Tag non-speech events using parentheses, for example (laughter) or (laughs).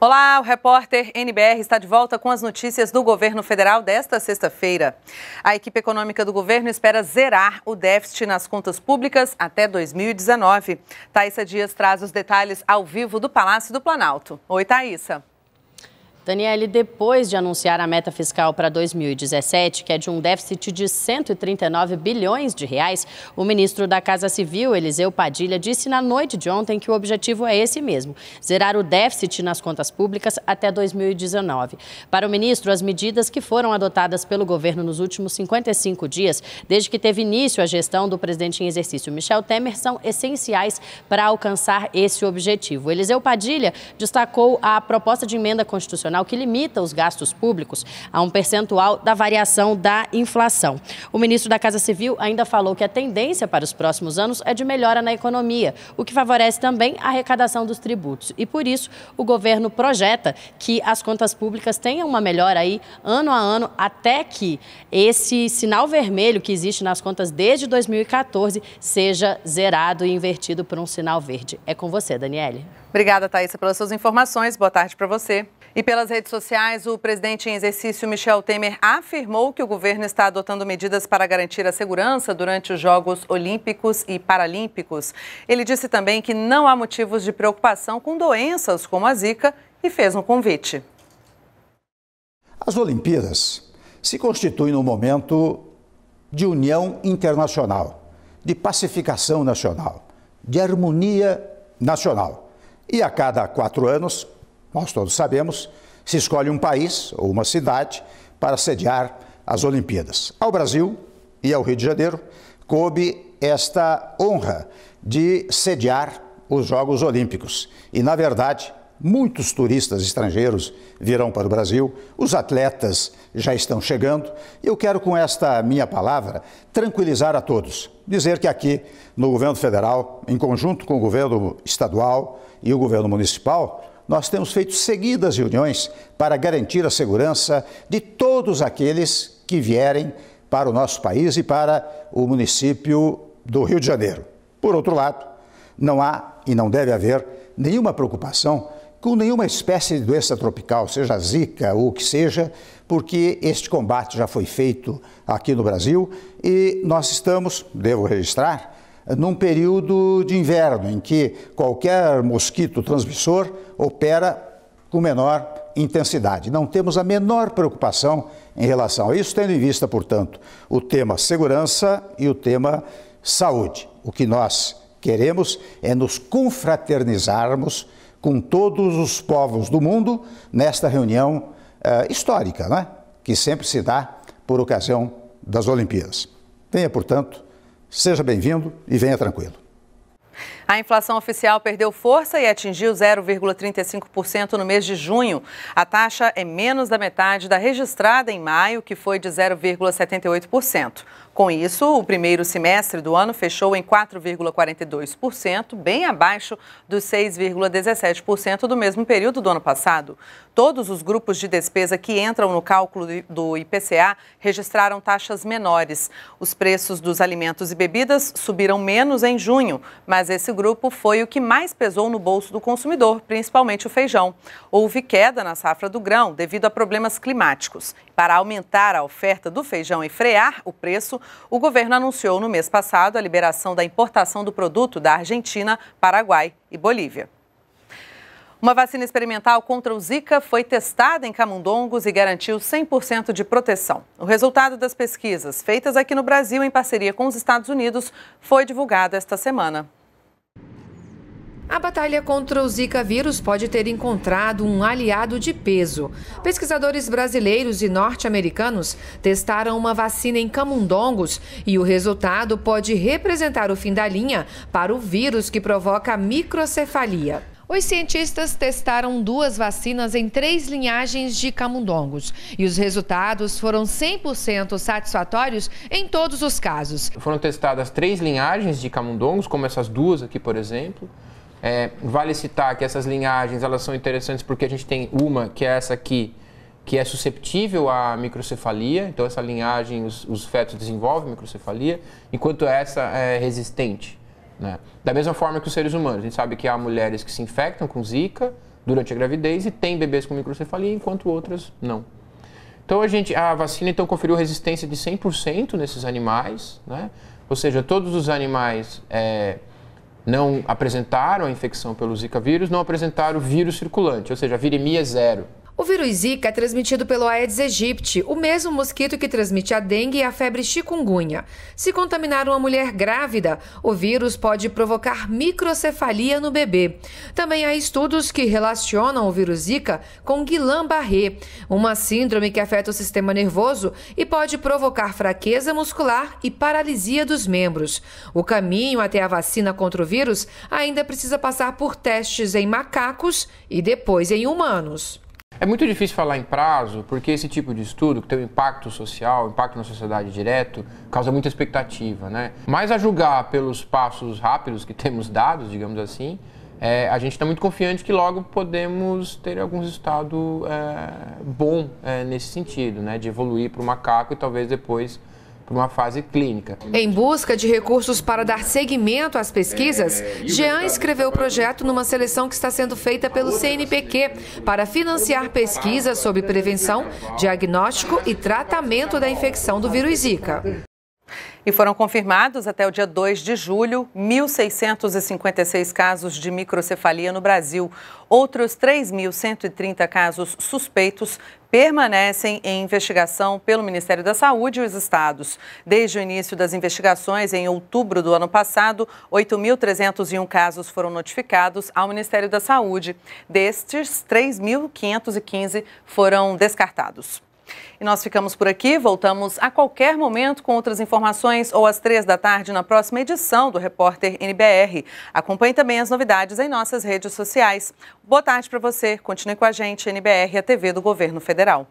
Olá, o repórter NBR está de volta com as notícias do governo federal desta sexta-feira. A equipe econômica do governo espera zerar o déficit nas contas públicas até 2019. Thaisa Dias traz os detalhes ao vivo do Palácio do Planalto. Oi, Thaisa. Daniele, depois de anunciar a meta fiscal para 2017, que é de um déficit de 139 bilhões de reais, o ministro da Casa Civil, Eliseu Padilha, disse na noite de ontem que o objetivo é esse mesmo: zerar o déficit nas contas públicas até 2019. Para o ministro, as medidas que foram adotadas pelo governo nos últimos 55 dias, desde que teve início a gestão do presidente em exercício Michel Temer, são essenciais para alcançar esse objetivo. Eliseu Padilha destacou a proposta de emenda constitucional Nacional que limita os gastos públicos a um percentual da variação da inflação. O ministro da Casa Civil ainda falou que a tendência para os próximos anos é de melhora na economia, o que favorece também a arrecadação dos tributos. E por isso, o governo projeta que as contas públicas tenham uma melhora aí ano a ano até que esse sinal vermelho que existe nas contas desde 2014 seja zerado e invertido por um sinal verde. É com você, Daniele. Obrigada, Thaisa, pelas suas informações. Boa tarde para você. E pelas redes sociais, o presidente em exercício Michel Temer afirmou que o governo está adotando medidas para garantir a segurança durante os Jogos Olímpicos e Paralímpicos. Ele disse também que não há motivos de preocupação com doenças como a Zika e fez um convite. As Olimpíadas se constituem num momento de união internacional, de pacificação nacional, de harmonia nacional. E a cada quatro anos, nós todos sabemos, se escolhe um país ou uma cidade para sediar as Olimpíadas. Ao Brasil e ao Rio de Janeiro coube esta honra de sediar os Jogos Olímpicos. E, na verdade, muitos turistas estrangeiros virão para o Brasil, os atletas já estão chegando. Eu quero, com esta minha palavra, tranquilizar a todos. Dizer que aqui, no governo federal, em conjunto com o governo estadual e o governo municipal, nós temos feito seguidas reuniões para garantir a segurança de todos aqueles que vierem para o nosso país e para o município do Rio de Janeiro. Por outro lado, não há e não deve haver nenhuma preocupação com nenhuma espécie de doença tropical, seja zika ou o que seja, porque este combate já foi feito aqui no Brasil e nós estamos, devo registrar, num período de inverno em que qualquer mosquito transmissor opera com menor intensidade. Não temos a menor preocupação em relação a isso, tendo em vista, portanto, o tema segurança e o tema saúde. O que nós queremos é nos confraternizarmos com todos os povos do mundo nesta reunião eh, histórica, né? que sempre se dá por ocasião das Olimpíadas. Venha, portanto, seja bem-vindo e venha tranquilo. A inflação oficial perdeu força e atingiu 0,35% no mês de junho. A taxa é menos da metade da registrada em maio, que foi de 0,78%. Com isso, o primeiro semestre do ano fechou em 4,42%, bem abaixo dos 6,17% do mesmo período do ano passado. Todos os grupos de despesa que entram no cálculo do IPCA registraram taxas menores. Os preços dos alimentos e bebidas subiram menos em junho, mas esse desse grupo foi o que mais pesou no bolso do consumidor, principalmente o feijão. Houve queda na safra do grão devido a problemas climáticos. Para aumentar a oferta do feijão e frear o preço, o governo anunciou no mês passado a liberação da importação do produto da Argentina, Paraguai e Bolívia. Uma vacina experimental contra o Zika foi testada em Camundongos e garantiu 100% de proteção. O resultado das pesquisas feitas aqui no Brasil em parceria com os Estados Unidos foi divulgado esta semana. A batalha contra o Zika vírus pode ter encontrado um aliado de peso. Pesquisadores brasileiros e norte-americanos testaram uma vacina em camundongos e o resultado pode representar o fim da linha para o vírus que provoca microcefalia. Os cientistas testaram duas vacinas em três linhagens de camundongos e os resultados foram 100% satisfatórios em todos os casos. Foram testadas três linhagens de camundongos, como essas duas aqui, por exemplo. É, vale citar que essas linhagens elas são interessantes porque a gente tem uma, que é essa aqui, que é susceptível à microcefalia, então essa linhagem, os, os fetos desenvolvem microcefalia, enquanto essa é resistente. Né? Da mesma forma que os seres humanos, a gente sabe que há mulheres que se infectam com zika durante a gravidez e tem bebês com microcefalia, enquanto outras não. Então a, gente, a vacina então conferiu resistência de 100% nesses animais, né? ou seja, todos os animais... É, não apresentaram a infecção pelo Zika vírus, não apresentaram o vírus circulante, ou seja, a viremia é zero. O vírus Zika é transmitido pelo Aedes aegypti, o mesmo mosquito que transmite a dengue e a febre chikungunya. Se contaminar uma mulher grávida, o vírus pode provocar microcefalia no bebê. Também há estudos que relacionam o vírus Zika com Guillain-Barré, uma síndrome que afeta o sistema nervoso e pode provocar fraqueza muscular e paralisia dos membros. O caminho até a vacina contra o vírus ainda precisa passar por testes em macacos e depois em humanos. É muito difícil falar em prazo, porque esse tipo de estudo, que tem um impacto social, impacto na sociedade direto, causa muita expectativa, né? Mas a julgar pelos passos rápidos que (laughs) temos dados, digamos assim, é, a gente está muito confiante que logo podemos ter algum resultado é, bom é, nesse sentido, né? De evoluir para o macaco e talvez depois para uma fase clínica. Em busca de recursos para dar seguimento às pesquisas, é, Jean escreveu o projeto numa seleção que está sendo feita pelo CNPq para financiar pesquisas sobre prevenção, diagnóstico e tratamento da infecção do vírus Zika. E foram confirmados até o dia 2 de julho 1.656 casos de microcefalia no Brasil. Outros 3.130 casos suspeitos permanecem em investigação pelo Ministério da Saúde e os estados. Desde o início das investigações, em outubro do ano passado, 8.301 casos foram notificados ao Ministério da Saúde. Destes, 3.515 foram descartados. E nós ficamos por aqui, voltamos a qualquer momento com outras informações ou às três da tarde na próxima edição do Repórter NBR. Acompanhe também as novidades em nossas redes sociais. Boa tarde para você, continue com a gente, NBR, a TV do Governo Federal.